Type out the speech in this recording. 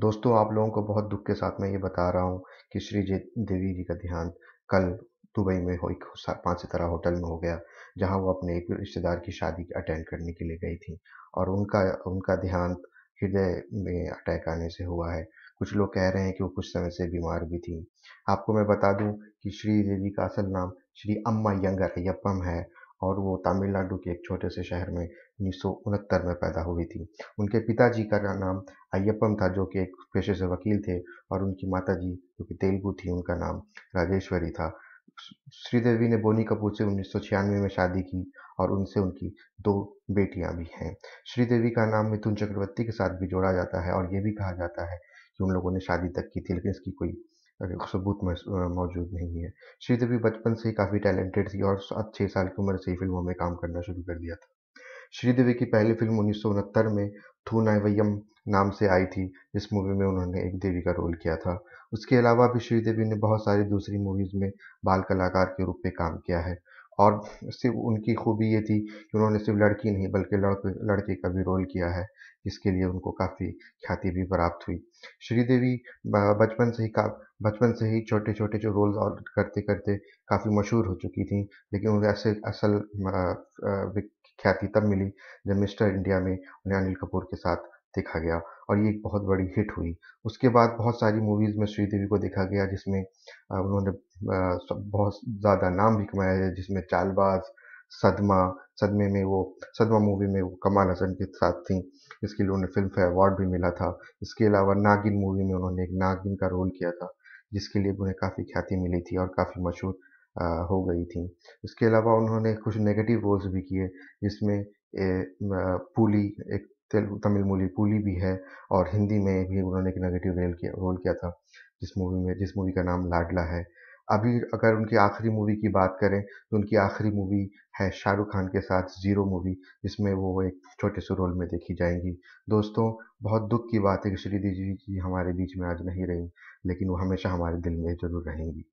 दोस्तों आप लोगों को बहुत दुख के साथ मैं ये बता रहा हूँ कि श्री देवी जी का ध्यान कल दुबई में हो एक पाँच सितारा होटल में हो गया जहाँ वो अपने एक रिश्तेदार की शादी अटेंड करने के लिए गई थी और उनका उनका ध्यान हृदय में अटैक आने से हुआ है कुछ लोग कह रहे हैं कि वो कुछ समय से बीमार भी थी आपको मैं बता दूं कि श्री देवी का असल नाम श्री अम्मा यंगर यप्पम है और वो तमिलनाडु के एक छोटे से शहर में उन्नीस में पैदा हुई थी उनके पिताजी का नाम अय्यपम था जो कि एक पेशे से वकील थे और उनकी माता जी जो कि तेलुगु थी उनका नाम राजेश्वरी था श्रीदेवी ने बोनी कपूर से उन्नीस में शादी की और उनसे उनकी दो बेटियां भी हैं श्रीदेवी का नाम मिथुन चक्रवर्ती के साथ भी जोड़ा जाता है और ये भी कहा जाता है कि उन लोगों ने शादी तक की थी लेकिन इसकी कोई सबूत मौजूद नहीं है श्रीदेवी बचपन से ही काफ़ी टैलेंटेड थी और सात छः साल की उम्र से ही फिल्मों में काम करना शुरू कर दिया था श्रीदेवी की पहली फिल्म उन्नीस में थू नाइवयम नाम से आई थी जिस मूवी में उन्होंने एक देवी का रोल किया था उसके अलावा भी श्रीदेवी ने बहुत सारी दूसरी मूवीज़ में बाल कलाकार के रूप में काम किया है और सिर्फ उनकी खूबी ये थी कि उन्होंने सिर्फ लड़की नहीं बल्कि लड़के लड़के का भी रोल किया है जिसके लिए उनको काफ़ी ख्याति भी प्राप्त हुई श्रीदेवी बचपन से ही का बचपन से ही छोटे छोटे जो रोल और करते करते काफ़ी मशहूर हो चुकी थी लेकिन उन्हें ऐसे असल ख्याति तब मिली जब मिस्टर इंडिया में उन्हें अनिल कपूर के साथ देखा गया और ये एक बहुत बड़ी हिट हुई उसके बाद बहुत सारी मूवीज़ में श्रीदेवी को देखा गया जिसमें उन्होंने बहुत ज़्यादा नाम भी कमाया है जिसमें चालबाज सदमा सदमे में वो सदमा मूवी में वो कमाल हसन के साथ थी इसके लिए उन्हें फिल्म फेयर अवार्ड भी मिला था इसके अलावा नागिन मूवी में उन्होंने एक नागिन का रोल किया था जिसके लिए उन्हें काफ़ी ख्याति मिली थी और काफ़ी मशहूर हो गई थी इसके अलावा उन्होंने कुछ नेगेटिव रोल्स भी किए जिसमें पुली पूली एक तेलुगु तमिल मूवी पुली भी है और हिंदी में भी उन्होंने एक नेगेटिव रोल किया रोल किया था जिस मूवी में जिस मूवी का नाम लाडला है अभी अगर उनकी आखिरी मूवी की बात करें तो उनकी आखिरी मूवी है शाहरुख खान के साथ ज़ीरो मूवी जिसमें वो एक छोटे से रोल में देखी जाएंगी दोस्तों बहुत दुख की बात है कि श्रीदेवी जी हमारे बीच में आज नहीं रहीं लेकिन वो हमेशा हमारे दिल में ज़रूर रहेंगी